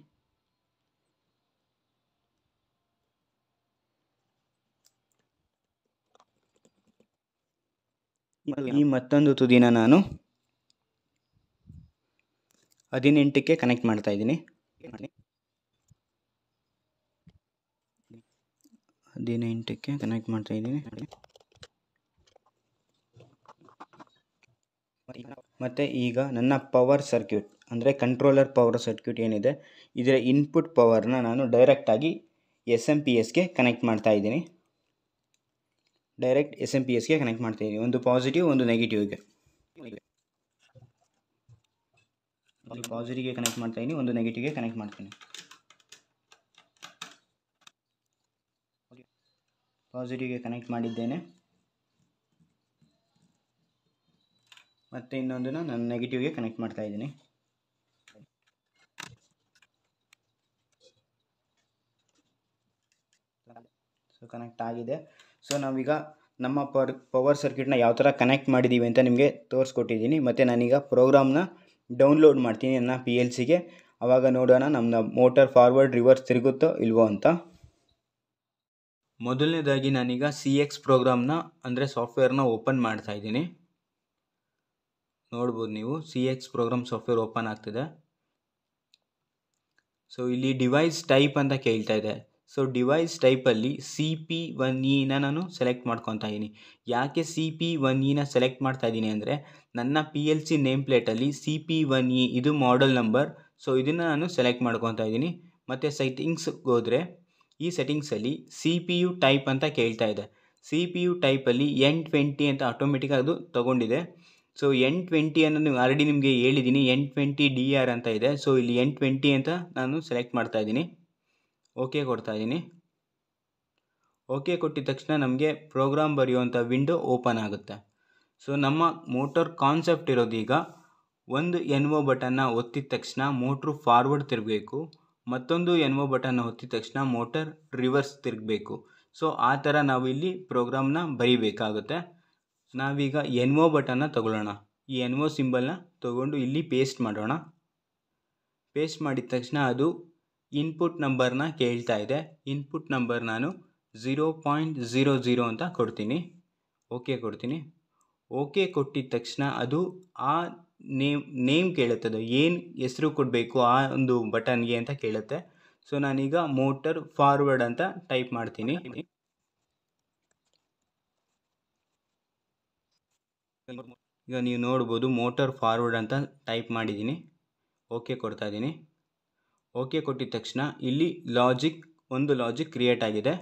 ಈ ಮತ್ತೊಂದು ತುದಿನ ನಾನು ಹದಿನೆಂಟಕ್ಕೆ ಕನೆಕ್ಟ್ ಮಾಡ್ತಾ ಇದ್ದೀನಿ ಹದಿನೆಂಟಕ್ಕೆ ಕನೆಕ್ಟ್ ಮಾಡ್ತಾ ಇದ್ದೀನಿ ಮತ್ತು ಈಗ ನನ್ನ ಪವರ್ ಸರ್ಕ್ಯೂಟ್ ಅಂದರೆ ಕಂಟ್ರೋಲರ್ ಪವರ್ ಸರ್ಕ್ಯೂಟ್ ಏನಿದೆ ಇದರ ಇನ್ಪುಟ್ ಪವರ್ನ ನಾನು ಡೈರೆಕ್ಟಾಗಿ ಎಸ್ ಎಮ್ ಪಿ ಎಸ್ಗೆ ಕನೆಕ್ಟ್ ಮಾಡ್ತಾ ಇದ್ದೀನಿ ಡೈರೆಕ್ಟ್ ಎಸ್ ಎಮ್ ಪಿ ಎಸ್ಗೆ ಕನೆಕ್ಟ್ ಮಾಡ್ತಾ ಇದ್ದೀನಿ ಒಂದು ಪಾಸಿಟಿವ್ ಒಂದು ನೆಗೆಟಿವ್ಗೆ ಒಂದು ಪಾಸಿಟಿವ್ಗೆ ಕನೆಕ್ಟ್ ಮಾಡ್ತಾ ಇದ್ದೀನಿ ಒಂದು ನೆಗೆಟಿವ್ಗೆ ಕನೆಕ್ಟ್ ಮಾಡ್ತೀನಿ ಪಾಸಿಟಿವ್ಗೆ ಕನೆಕ್ಟ್ ಮಾಡಿದ್ದೇನೆ ಮತ್ತು ಇನ್ನೊಂದನ್ನ ನಾನು ನೆಗೆಟಿವ್ಗೆ ಕನೆಕ್ಟ್ ಮಾಡ್ತಾ ಇದ್ದೀನಿ ಸೊ ಕನೆಕ್ಟ್ ಆಗಿದೆ ಸೊ ನಾವೀಗ ನಮ್ಮ ಪರ್ ಪವರ್ ಸರ್ಕ್ಯೂಟ್ನ ಯಾವ ಥರ ಕನೆಕ್ಟ್ ಮಾಡಿದ್ದೀವಿ ಅಂತ ನಿಮಗೆ ತೋರಿಸ್ಕೊಟ್ಟಿದ್ದೀನಿ ಮತ್ತು ನಾನೀಗ ಪ್ರೋಗ್ರಾಮ್ನ ಡೌನ್ಲೋಡ್ ಮಾಡ್ತೀನಿ ನನ್ನ ಪಿ ಎಲ್ ಸಿಗೆ ಆವಾಗ ನೋಡೋಣ ನಮ್ಮ ಮೋಟರ್ ಫಾರ್ವರ್ಡ್ ರಿವರ್ಸ್ ತಿರುಗುತ್ತೋ ಇಲ್ವೋ ಅಂತ ಮೊದಲನೇದಾಗಿ ನಾನೀಗ ಸಿ ಎಕ್ಸ್ ಪ್ರೋಗ್ರಾಮ್ನ ಅಂದರೆ ಸಾಫ್ಟ್ವೇರ್ನ ಓಪನ್ ಮಾಡ್ತಾ ಇದ್ದೀನಿ ನೋಡ್ಬೋದು ನೀವು C X program software open ಆಗ್ತಿದೆ ಸೊ ಇಲ್ಲಿ ಡಿವೈಸ್ ಟೈಪ್ ಅಂತ ಕೇಳ್ತಾ ಇದೆ ಸೊ ಡಿವೈಸ್ ಟೈಪಲ್ಲಿ ಸಿ ಪಿ ಒನ್ ಇನ ನಾನು ಸೆಲೆಕ್ಟ್ ಮಾಡ್ಕೊತಾ ಇದ್ದೀನಿ ಯಾಕೆ ಸಿ ಪಿ ಒನ್ ಇನ ಸೆಲೆಕ್ಟ್ ಮಾಡ್ತಾ ಇದ್ದೀನಿ ಅಂದರೆ ನನ್ನ ಪಿ ಎಲ್ ಸಿ ನೇಮ್ ಪ್ಲೇಟಲ್ಲಿ ಸಿ ಪಿ ಒನ್ ಇ ಇದು ಮಾಡೆಲ್ ನಂಬರ್ ಸೊ ಇದನ್ನು ನಾನು ಸೆಲೆಕ್ಟ್ ಮಾಡ್ಕೊತಾ ಇದ್ದೀನಿ ಮತ್ತು ಸೈಟಿಂಗ್ಸ್ಗೆ ಹೋದರೆ ಈ ಸೆಟ್ಟಿಂಗ್ಸಲ್ಲಿ ಸಿ ಪಿ ಯು ಟೈಪ್ ಅಂತ ಕೇಳ್ತಾ ಇದೆ ಸಿ ಪಿ ಯು ಟೈಪಲ್ಲಿ ಎನ್ ಟ್ವೆಂಟಿ ಅಂತ ಆಟೋಮೆಟಿಕ್ ಅದು ತೊಗೊಂಡಿದೆ ಸೊ ಎನ್ ಟ್ವೆಂಟಿ ಅನ್ನು ನೀವು ಆಲ್ರೆಡಿ ನಿಮಗೆ ಹೇಳಿದ್ದೀನಿ ಎನ್ ಟ್ವೆಂಟಿ ಡಿ ಆರ್ ಅಂತ ಇದೆ ಸೊ ಇಲ್ಲಿ ಎನ್ ಟ್ವೆಂಟಿ ಅಂತ ನಾನು ಸೆಲೆಕ್ಟ್ ಮಾಡ್ತಾ ಇದ್ದೀನಿ ಓಕೆ ಕೊಡ್ತಾ ಇದ್ದೀನಿ ಓಕೆ ಕೊಟ್ಟಿದ ತಕ್ಷಣ ನಮಗೆ ಪ್ರೋಗ್ರಾಮ್ ಬರೆಯುವಂಥ ವಿಂಡೋ ಓಪನ್ ಆಗುತ್ತೆ ಸೊ ನಮ್ಮ ಮೋಟರ್ ಕಾನ್ಸೆಪ್ಟ್ ಇರೋದೀಗ ಒಂದು ಎನ್ ಒ ಬಟನ್ನ ಒತ್ತಿದ ತಕ್ಷಣ ಮೋಟ್ರು ಫಾರ್ವರ್ಡ್ ತಿರುಗಬೇಕು ಮತ್ತೊಂದು ಎನ್ವೋ ಬಟನ್ ಒತ್ತಿದ ತಕ್ಷಣ ಮೋಟರ್ ರಿವರ್ಸ್ ತಿರುಗಬೇಕು ಸೊ ಆ ಥರ ಇಲ್ಲಿ ಪ್ರೋಗ್ರಾಮ್ನ ಬರೀಬೇಕಾಗುತ್ತೆ ನಾವೀಗ ಎನ್ವೋ ಬಟನ್ನ ತಗೊಳ್ಳೋಣ ಈ ಎನ್ವೋ ಸಿಂಬಲ್ನ ತಗೊಂಡು ಇಲ್ಲಿ ಪೇಸ್ಟ್ ಮಾಡೋಣ ಪೇಸ್ಟ್ ಮಾಡಿದ ತಕ್ಷಣ ಅದು ಇನ್ಪುಟ್ ನಂಬರ್ನ ಕೇಳ್ತಾ ಇದೆ ಇನ್ಪುಟ್ ನಂಬರ್ ನಾನು ಝೀರೋ ಪಾಯಿಂಟ್ ಝೀರೋ ಝೀರೋ ಅಂತ ಕೊಡ್ತೀನಿ ಓಕೆ ಕೊಡ್ತೀನಿ ಓಕೆ ಕೊಟ್ಟಿದ ತಕ್ಷಣ ಅದು ಆ ನೇಮ್ ನೇಮ್ ಅದು ಏನು ಹೆಸರು ಕೊಡಬೇಕು ಆ ಒಂದು ಬಟನ್ಗೆ ಅಂತ ಕೇಳುತ್ತೆ ಸೊ ನಾನೀಗ ಮೋಟರ್ ಫಾರ್ವರ್ಡ್ ಅಂತ ಟೈಪ್ ಮಾಡ್ತೀನಿ ಈಗ ನೀವು ನೋಡ್ಬೋದು ಮೋಟರ್ ಫಾರ್ವರ್ಡ್ ಅಂತ ಟೈಪ್ ಮಾಡಿದ್ದೀನಿ ಓಕೆ ಕೊಡ್ತಾ ಇದ್ದೀನಿ ಓಕೆ ಕೊಟ್ಟಿದ ತಕ್ಷಣ ಇಲ್ಲಿ ಲಾಜಿಕ್ ಒಂದು ಲಾಜಿಕ್ ಕ್ರಿಯೇಟ್ ಆಗಿದೆ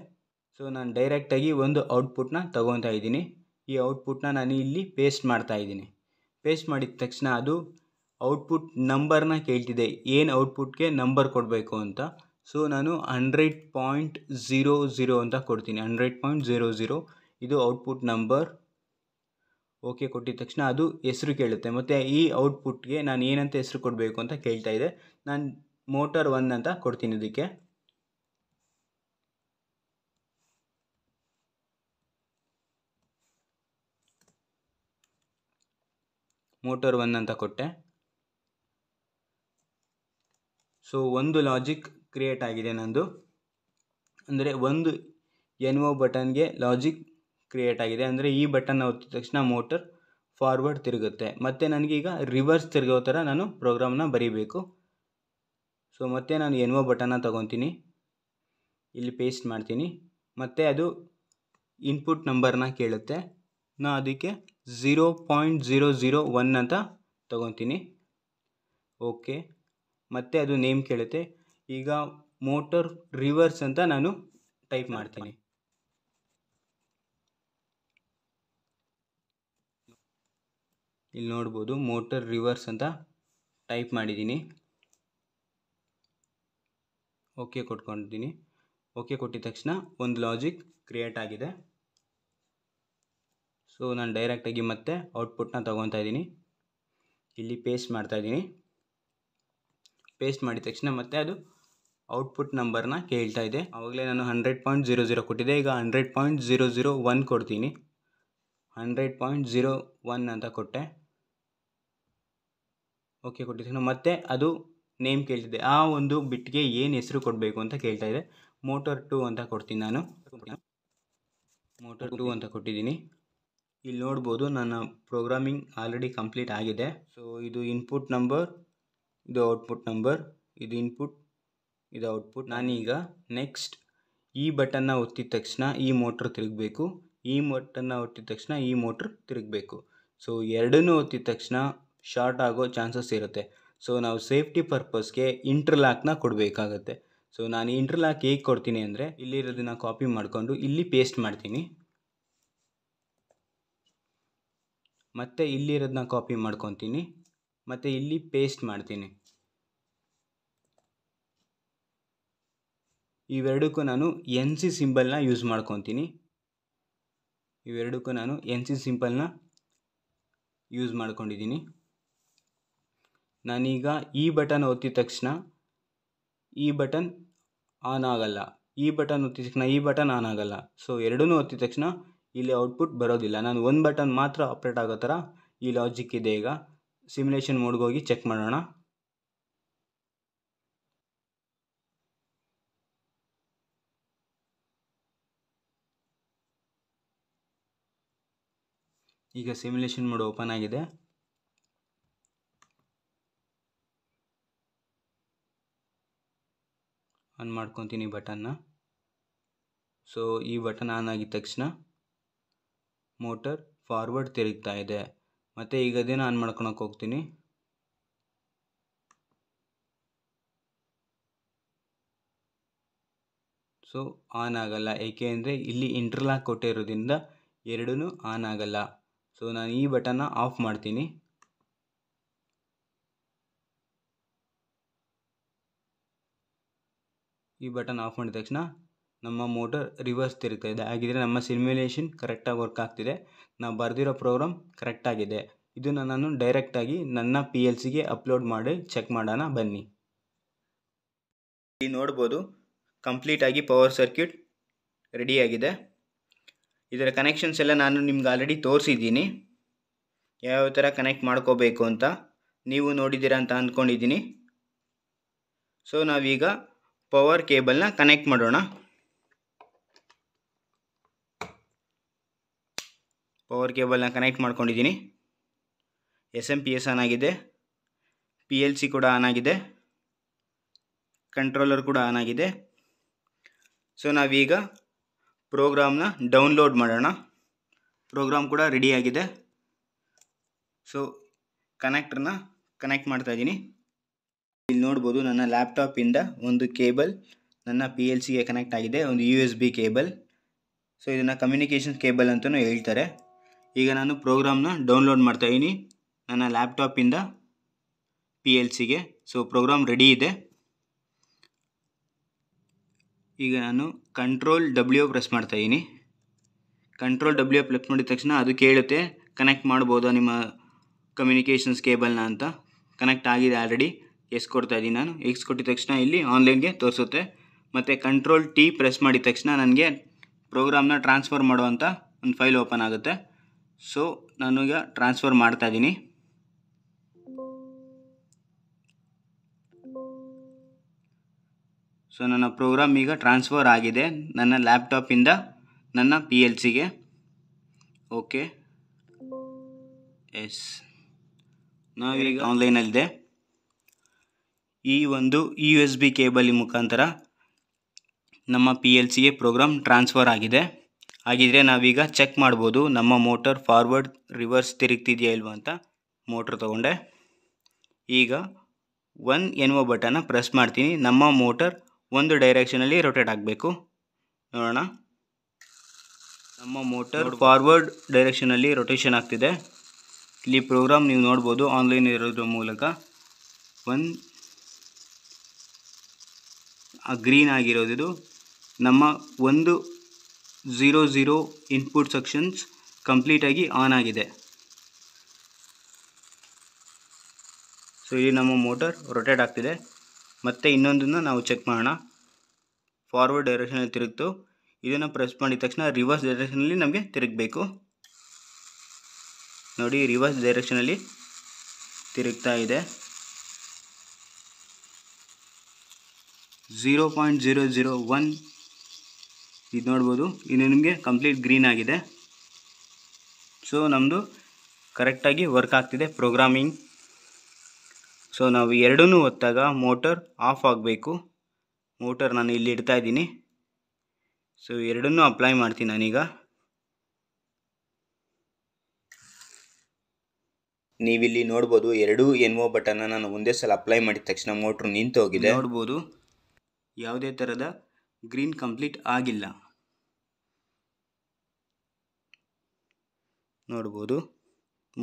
ಸೊ ನಾನು ಡೈರೆಕ್ಟಾಗಿ ಒಂದು ಔಟ್ಪುಟ್ನ ತೊಗೊತಾ ಇದ್ದೀನಿ ಈ ಔಟ್ಪುಟ್ನ ನಾನು ಇಲ್ಲಿ ಪೇಸ್ಟ್ ಮಾಡ್ತಾ ಇದ್ದೀನಿ ಪೇಸ್ಟ್ ಮಾಡಿದ ತಕ್ಷಣ ಅದು ಔಟ್ಪುಟ್ ನಂಬರ್ನ ಕೇಳ್ತಿದೆ ಏನು ಔಟ್ಪುಟ್ಗೆ ನಂಬರ್ ಕೊಡಬೇಕು ಅಂತ ಸೊ ನಾನು ಹಂಡ್ರೆಡ್ ಪಾಯಿಂಟ್ ಝೀರೋ ಝೀರೋ ಅಂತ ಕೊಡ್ತೀನಿ ಹಂಡ್ರೆಡ್ ಪಾಯಿಂಟ್ ಝೀರೋ ಝೀರೋ ಇದು ಔಟ್ಪುಟ್ ನಂಬರ್ ಓಕೆ ಕೊಟ್ಟಿದ ತಕ್ಷಣ ಅದು ಹೆಸರು ಕೇಳುತ್ತೆ ಮತ್ತು ಈ ಔಟ್ಪುಟ್ಗೆ ನಾನು ಏನಂತ ಹೆಸರು ಕೊಡಬೇಕು ಅಂತ ಕೇಳ್ತಾ ಇದೆ ನಾನು ಮೋಟರ್ ಒನ್ ಅಂತ ಕೊಡ್ತೀನಿ ಇದಕ್ಕೆ ಮೋಟರ್ ಒನ್ ಅಂತ ಕೊಟ್ಟೆ ಸೊ ಒಂದು ಲಾಜಿಕ್ ಕ್ರಿಯೇಟ್ ಆಗಿದೆ ನಂದು ಅಂದರೆ ಒಂದು ಎನ್ ಒ ಬಟನ್ಗೆ ಲಾಜಿಕ್ ಕ್ರಿಯೇಟ್ ಆಗಿದೆ ಅಂದರೆ ಈ ಬಟನ್ ಒತ್ತಿದ ತಕ್ಷಣ ಮೋಟರ್ ಫಾರ್ವರ್ಡ್ ತಿರುಗುತ್ತೆ ಮತ್ತು ನನಗೀಗ ರಿವರ್ಸ್ ತಿರುಗೋ ಥರ ನಾನು ಪ್ರೋಗ್ರಾಮ್ನ ಬರೀಬೇಕು ಸೊ ಮತ್ತೆ ನಾನು ಎನ್ ಒ ಬಟನ್ನ ತೊಗೊತೀನಿ ಇಲ್ಲಿ ಪೇಸ್ಟ್ ಮಾಡ್ತೀನಿ ಮತ್ತು ಅದು ಇನ್ಪುಟ್ ನಂಬರ್ನ ಕೇಳುತ್ತೆ ನಾ ಅದಕ್ಕೆ zero point zero zero one ಅಂತ ತಗೊತೀನಿ ಓಕೆ ಮತ್ತು ಅದು ನೇಮ್ ಕೇಳುತ್ತೆ ಈಗ ಮೋಟರ್ ರಿವರ್ಸ್ ಅಂತ ನಾನು ಟೈಪ್ ಮಾಡ್ತೀನಿ ಇಲ್ಲಿ ನೋಡ್ಬೋದು ಮೋಟರ್ ರಿವರ್ಸ್ ಅಂತ ಟೈಪ್ ಮಾಡಿದ್ದೀನಿ ಓಕೆ ಕೊಟ್ಕೊಂಡಿದ್ದೀನಿ ಓಕೆ ಕೊಟ್ಟಿದ ತಕ್ಷಣ ಒಂದು ಲಾಜಿಕ್ ಕ್ರಿಯೇಟ್ ಆಗಿದೆ ಸೊ ನಾನು ಡೈರೆಕ್ಟಾಗಿ ಮತ್ತೆ ಔಟ್ಪುಟ್ನ ತೊಗೊತಾ ಇದ್ದೀನಿ ಇಲ್ಲಿ ಪೇಸ್ಟ್ ಮಾಡ್ತಾ ಇದ್ದೀನಿ ಪೇಸ್ಟ್ ಮಾಡಿದ ತಕ್ಷಣ ಮತ್ತೆ ಅದು ಔಟ್ಪುಟ್ ನಂಬರ್ನ ಕೇಳ್ತಾ ಇದೆ ಆವಾಗಲೇ ನಾನು ಹಂಡ್ರೆಡ್ ಪಾಯಿಂಟ್ ಜೀರೋ ಜೀರೋ ಕೊಟ್ಟಿದ್ದೆ ಈಗ hundred point zero zero one ಕೊಡ್ತೀನಿ ಹಂಡ್ರೆಡ್ ಪಾಯಿಂಟ್ ಜೀರೋ ಒನ್ ಅಂತ ಕೊಟ್ಟೆ ಓಕೆ ಕೊಟ್ಟಿದ್ದೀನಿ ಮತ್ತೆ ಅದು ನೇಮ್ ಕೇಳ್ತಿದೆ ಆ ಒಂದು ಬಿಟ್ಗೆ ಏನು ಹೆಸರು ಕೊಡಬೇಕು ಅಂತ ಕೇಳ್ತಾ ಇದೆ ಮೋಟರ್ ಟು ಅಂತ ಕೊಡ್ತೀನಿ ನಾನು ಮೋಟರ್ ಟು ಅಂತ ಕೊಟ್ಟಿದ್ದೀನಿ ಇಲ್ಲಿ ನೋಡ್ಬೋದು ನನ್ನ ಪ್ರೋಗ್ರಾಮಿಂಗ್ ಆಲ್ರೆಡಿ ಕಂಪ್ಲೀಟ್ ಆಗಿದೆ ಸೊ ಇದು ಇನ್ಪುಟ್ ನಂಬರ್ ಇದು ಔಟ್ಪುಟ್ ನಂಬರ್ ಇದು ಇನ್ಪುಟ್ ಇದು ಔಟ್ಪುಟ್ ನಾನೀಗ ನೆಕ್ಸ್ಟ್ ಈ ಬಟನ್ನ ಒತ್ತಿದ ತಕ್ಷಣ ಈ ಮೋಟ್ರ್ ತಿರುಗಬೇಕು ಈ ಮೋಟ್ರನ್ನ ಒತ್ತಿದ ತಕ್ಷಣ ಈ ಮೋಟ್ರ್ ತಿರುಗಬೇಕು ಸೊ ಎರಡನ್ನೂ ಒತ್ತಿದ ತಕ್ಷಣ ಶಾರ್ಟ್ ಆಗೋ ಚಾನ್ಸಸ್ ಇರುತ್ತೆ ಸೊ ನಾವು ಸೇಫ್ಟಿ ಪರ್ಪಸ್ಗೆ ಲಾಕ್ನ ಕೊಡಬೇಕಾಗತ್ತೆ ಸೊ ನಾನು ಲಾಕ್ ಹೇಗೆ ಕೊಡ್ತೀನಿ ಅಂದರೆ ಇಲ್ಲಿರೋದನ್ನ ಕಾಪಿ ಮಾಡಿಕೊಂಡು ಇಲ್ಲಿ ಪೇಸ್ಟ್ ಮಾಡ್ತೀನಿ ಮತ್ತು ಇಲ್ಲಿರೋದನ್ನ ಕಾಪಿ ಮಾಡ್ಕೊತೀನಿ ಮತ್ತು ಇಲ್ಲಿ ಪೇಸ್ಟ್ ಮಾಡ್ತೀನಿ ಇವೆರಡಕ್ಕೂ ನಾನು ಎನ್ ಸಿ ಸಿಂಬಲ್ನ ಯೂಸ್ ಮಾಡ್ಕೊತೀನಿ ಇವೆರಡಕ್ಕೂ ನಾನು ಎನ್ ಸಿ ಸಿಂಪಲ್ನ ಯೂಸ್ ಮಾಡ್ಕೊಂಡಿದ್ದೀನಿ ನಾನೀಗ ಈ ಬಟನ್ ಒತ್ತಿದ ತಕ್ಷಣ ಈ ಬಟನ್ ಆನ್ ಆಗಲ್ಲ ಈ ಬಟನ್ ಒತ್ತಿದ ತಕ್ಷಣ ಈ ಬಟನ್ ಆನ್ ಆಗಲ್ಲ ಸೊ ಎರಡೂ ಒತ್ತಿದ ತಕ್ಷಣ ಇಲ್ಲಿ ಔಟ್ಪುಟ್ ಬರೋದಿಲ್ಲ ನಾನು ಒಂದು ಬಟನ್ ಮಾತ್ರ ಆಪ್ರೇಟ್ ಆಗೋ ಥರ ಈ ಲಾಜಿಕ್ ಇದೆ ಈಗ ಸಿಮ್ಯುಲೇಷನ್ ಮೋಡ್ಗೆ ಹೋಗಿ ಚೆಕ್ ಮಾಡೋಣ ಈಗ ಸಿಮ್ಯುಲೇಷನ್ ಮೋಡ್ ಓಪನ್ ಆಗಿದೆ ಆನ್ ಮಾಡ್ಕೊತೀನಿ ಬಟನ್ನ ಸೊ ಈ ಬಟನ್ ಆನ್ ಆಗಿದ ತಕ್ಷಣ ಮೋಟರ್ ಫಾರ್ವರ್ಡ್ ತಿರುಗ್ತಾ ಇದೆ ಮತ್ತು ಈಗ ಅದೇನು ಆನ್ ಮಾಡ್ಕೊಳಕ್ಕೆ ಹೋಗ್ತೀನಿ ಸೊ ಆನ್ ಆಗಲ್ಲ ಏಕೆ ಅಂದರೆ ಇಲ್ಲಿ ಇಂಟರ್ಲಾಕ್ ಕೊಟ್ಟಿರೋದ್ರಿಂದ ಎರಡೂ ಆನ್ ಆಗಲ್ಲ ಸೊ ನಾನು ಈ ಬಟನ್ನ ಆಫ್ ಮಾಡ್ತೀನಿ ಈ ಬಟನ್ ಆಫ್ ಮಾಡಿದ ತಕ್ಷಣ ನಮ್ಮ ಮೋಟರ್ ರಿವರ್ಸ್ ತಿರುಗ್ತಾ ಇದೆ ಹಾಗಿದ್ರೆ ನಮ್ಮ ಸಿಮ್ಯುಲೇಷನ್ ಕರೆಕ್ಟಾಗಿ ವರ್ಕ್ ಆಗ್ತಿದೆ ನಾವು ಬರೆದಿರೋ ಪ್ರೋಗ್ರಾಮ್ ಕರೆಕ್ಟಾಗಿದೆ ಇದನ್ನು ನಾನು ಡೈರೆಕ್ಟಾಗಿ ನನ್ನ ಪಿ ಎಲ್ ಸಿಗೆ ಅಪ್ಲೋಡ್ ಮಾಡಿ ಚೆಕ್ ಮಾಡೋಣ ಬನ್ನಿ ಇಲ್ಲಿ ನೋಡ್ಬೋದು ಕಂಪ್ಲೀಟಾಗಿ ಪವರ್ ಸರ್ಕ್ಯೂಟ್ ರೆಡಿಯಾಗಿದೆ ಇದರ ಕನೆಕ್ಷನ್ಸ್ ಎಲ್ಲ ನಾನು ನಿಮ್ಗೆ ಆಲ್ರೆಡಿ ತೋರಿಸಿದ್ದೀನಿ ಯಾವ ಥರ ಕನೆಕ್ಟ್ ಮಾಡ್ಕೋಬೇಕು ಅಂತ ನೀವು ನೋಡಿದ್ದೀರಾ ಅಂತ ಅಂದ್ಕೊಂಡಿದ್ದೀನಿ ಸೊ ನಾವೀಗ ಪವರ್ ಕೇಬಲ್ನ ಕನೆಕ್ಟ್ ಮಾಡೋಣ ಪವರ್ ಕೇಬಲ್ನ ಕನೆಕ್ಟ್ ಮಾಡ್ಕೊಂಡಿದ್ದೀನಿ S M P S on ಆಗಿದೆ ಪಿ ಎಲ್ ಸಿ ಕೂಡ ಆನ್ ಆಗಿದೆ ಕಂಟ್ರೋಲರ್ ಕೂಡ ಆನ್ ಆಗಿದೆ ಸೊ ನಾವೀಗ ಪ್ರೋಗ್ರಾಮ್ನ ಡೌನ್ಲೋಡ್ ಮಾಡೋಣ ಪ್ರೋಗ್ರಾಮ್ ಕೂಡ ರೆಡಿಯಾಗಿದೆ ಸೊ ಕನೆಕ್ಟ್ರನ್ನ ಕನೆಕ್ಟ್ ಮಾಡ್ತಾಯಿದ್ದೀನಿ ಇಲ್ಲಿ ನೋಡ್ಬೋದು ನನ್ನ ಲ್ಯಾಪ್ಟಾಪಿಂದ ಒಂದು ಕೇಬಲ್ ನನ್ನ ಪಿ ಎಲ್ ಸಿಗೆ ಕನೆಕ್ಟ್ ಆಗಿದೆ ಒಂದು U S B cable so ಇದನ್ನು ಕಮ್ಯುನಿಕೇಷನ್ ಕೇಬಲ್ ಅಂತಲೂ ಹೇಳ್ತಾರೆ ಈಗ ನಾನು ಪ್ರೋಗ್ರಾಮ್ನ ಡೌನ್ಲೋಡ್ ಮಾಡ್ತಾ ಇದ್ದೀನಿ ನನ್ನ ಲ್ಯಾಪ್ಟಾಪಿಂದ ಪಿ ಎಲ್ ಸಿಗೆ ಸೊ ಪ್ರೋಗ್ರಾಮ್ ರೆಡಿ ಇದೆ ಈಗ ನಾನು ಕಂಟ್ರೋಲ್ ಡಬ್ಲ್ಯೂ ಪ್ರೆಸ್ ಮಾಡ್ತಾ ಇದ್ದೀನಿ ಕಂಟ್ರೋಲ್ ಡಬ್ಲ್ಯೂ ಪ್ರೆಸ್ ಮಾಡಿದ ತಕ್ಷಣ ಅದು ಕೇಳುತ್ತೆ ಕನೆಕ್ಟ್ ಮಾಡ್ಬೋದಾ ನಿಮ್ಮ ಕಮ್ಯುನಿಕೇಷನ್ಸ್ ಕೇಬಲ್ನ ಅಂತ ಕನೆಕ್ಟ್ ಆಗಿದೆ ಆಲ್ರೆಡಿ ಎಸ್ ಕೊಡ್ತಾ ಇದ್ದೀನಿ ನಾನು ಎಕ್ಸ್ ಕೊಟ್ಟಿದ ತಕ್ಷಣ ಇಲ್ಲಿ ಆನ್ಲೈನ್ಗೆ ತೋರಿಸುತ್ತೆ ಮತ್ತು ಕಂಟ್ರೋಲ್ ಟಿ ಪ್ರೆಸ್ ಮಾಡಿದ ತಕ್ಷಣ ನನಗೆ ಪ್ರೋಗ್ರಾಮ್ನ ಟ್ರಾನ್ಸ್ಫರ್ ಮಾಡುವಂಥ ಒಂದು ಫೈಲ್ ಓಪನ್ ಆಗುತ್ತೆ ಸೊ ನಾನು ಈಗ ಟ್ರಾನ್ಸ್ಫರ್ ಮಾಡ್ತಾ ಇದ್ದೀನಿ ಸೊ ನನ್ನ ಪ್ರೋಗ್ರಾಮ್ ಈಗ ಟ್ರಾನ್ಸ್ಫರ್ ಆಗಿದೆ ನನ್ನ ಲ್ಯಾಪ್ಟಾಪಿಂದ ನನ್ನ ಪಿ ಎಲ್ ಸಿಗೆ ಓಕೆ ಎಸ್ ನಾವೀಗ ಆನ್ಲೈನಲ್ಲಿದೆ ಈ ಒಂದು ಯು ಎಸ್ ಬಿ ಕೇಬಲ್ ಮುಖಾಂತರ ನಮ್ಮ ಪಿ ಎಲ್ ಸಿಗೆ ಪ್ರೋಗ್ರಾಮ್ ಟ್ರಾನ್ಸ್ಫರ್ ಆಗಿದೆ ಹಾಗಿದ್ರೆ ನಾವೀಗ ಚೆಕ್ ಮಾಡ್ಬೋದು ನಮ್ಮ ಮೋಟರ್ ಫಾರ್ವರ್ಡ್ ರಿವರ್ಸ್ ತಿರುಗ್ತಿದೆಯಾ ಇಲ್ವಾ ಅಂತ ಮೋಟ್ರ್ ತೊಗೊಂಡೆ ಈಗ ಒನ್ ಎನ್ನುವ ಬಟನ್ನ ಪ್ರೆಸ್ ಮಾಡ್ತೀನಿ ನಮ್ಮ ಮೋಟರ್ ಒಂದು ಡೈರೆಕ್ಷನಲ್ಲಿ ರೊಟೇಟ್ ಆಗಬೇಕು ನೋಡೋಣ ನಮ್ಮ ಮೋಟರ್ ಫಾರ್ವರ್ಡ್ ಡೈರೆಕ್ಷನಲ್ಲಿ ರೊಟೇಷನ್ ಆಗ್ತಿದೆ ಇಲ್ಲಿ ಪ್ರೋಗ್ರಾಮ್ ನೀವು ನೋಡ್ಬೋದು ಆನ್ಲೈನ್ ಇರೋದ್ರ ಮೂಲಕ ಒನ್ ಗ್ರೀನ್ ಆಗಿರೋದಿದು ನಮ್ಮ ಒಂದು ಝೀರೋ ಝೀರೋ ಇನ್ಪುಟ್ ಸೆಕ್ಷನ್ಸ್ ಕಂಪ್ಲೀಟಾಗಿ ಆನ್ ಆಗಿದೆ ಸೊ ಇಲ್ಲಿ ನಮ್ಮ ಮೋಟರ್ ರೊಟೇಟ್ ಆಗ್ತಿದೆ ಮತ್ತು ಇನ್ನೊಂದನ್ನು ನಾವು ಚೆಕ್ ಮಾಡೋಣ ಫಾರ್ವರ್ಡ್ ಡೈರೆಕ್ಷನಲ್ಲಿ ತಿರುಗ್ತು ಇದನ್ನು ಪ್ರೆಸ್ ಮಾಡಿದ ತಕ್ಷಣ ರಿವರ್ಸ್ ಡೈರೆಕ್ಷನಲ್ಲಿ ನಮಗೆ ತಿರುಗಬೇಕು ನೋಡಿ ರಿವರ್ಸ್ ಡೈರೆಕ್ಷನಲ್ಲಿ ತಿರುಗ್ತಾ ಇದೆ zero point zero zero one ಇದು ನೋಡ್ಬೋದು ಇದು ನಿಮಗೆ ಕಂಪ್ಲೀಟ್ ಗ್ರೀನ್ ಆಗಿದೆ ಸೊ ನಮ್ಮದು ಕರೆಕ್ಟಾಗಿ ವರ್ಕ್ ಆಗ್ತಿದೆ ಪ್ರೋಗ್ರಾಮಿಂಗ್ ಸೊ ನಾವು ಎರಡೂ ಒತ್ತಾಗ ಮೋಟರ್ ಆಫ್ ಆಗಬೇಕು ಮೋಟರ್ ನಾನು ಇಲ್ಲಿ ಇಡ್ತಾ ಇದ್ದೀನಿ ಸೊ ಎರಡನ್ನೂ ಅಪ್ಲೈ ಮಾಡ್ತೀನಿ ನಾನೀಗ ನೀವಿಲ್ಲಿ ನೋಡ್ಬೋದು ಎರಡೂ ಎನ್ ಒ ಬಟನ್ನ ನಾನು ಒಂದೇ ಸಲ ಅಪ್ಲೈ ಮಾಡಿದ ತಕ್ಷಣ ಮೋಟ್ರ್ ನಿಂತು ಹೋಗಿದೆ ನೋಡ್ಬೋದು ಯಾವುದೇ ಥರದ ಗ್ರೀನ್ ಕಂಪ್ಲೀಟ್ ಆಗಿಲ್ಲ ನೋಡ್ಬೋದು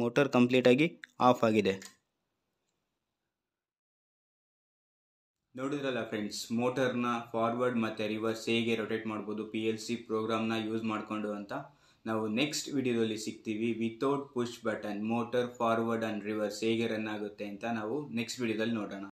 ಮೋಟರ್ ಕಂಪ್ಲೀಟಾಗಿ ಆಫ್ ಆಗಿದೆ ನೋಡಿದ್ರಲ್ಲ ಫ್ರೆಂಡ್ಸ್ ಮೋಟರ್ನ ಫಾರ್ವರ್ಡ್ ಮತ್ತು ರಿವರ್ಸ್ ಹೇಗೆ ರೊಟೇಟ್ ಮಾಡ್ಬೋದು ಪಿ ಎಲ್ ಸಿ ಪ್ರೋಗ್ರಾಮ್ನ ಯೂಸ್ ಮಾಡಿಕೊಂಡು ಅಂತ ನಾವು ನೆಕ್ಸ್ಟ್ ವಿಡಿಯೋದಲ್ಲಿ ಸಿಗ್ತೀವಿ without push button motor forward and reverse ಹೇಗೆ ರನ್ ಆಗುತ್ತೆ ಅಂತ ನಾವು ನೆಕ್ಸ್ಟ್ ವಿಡಿಯೋದಲ್ಲಿ ನೋಡೋಣ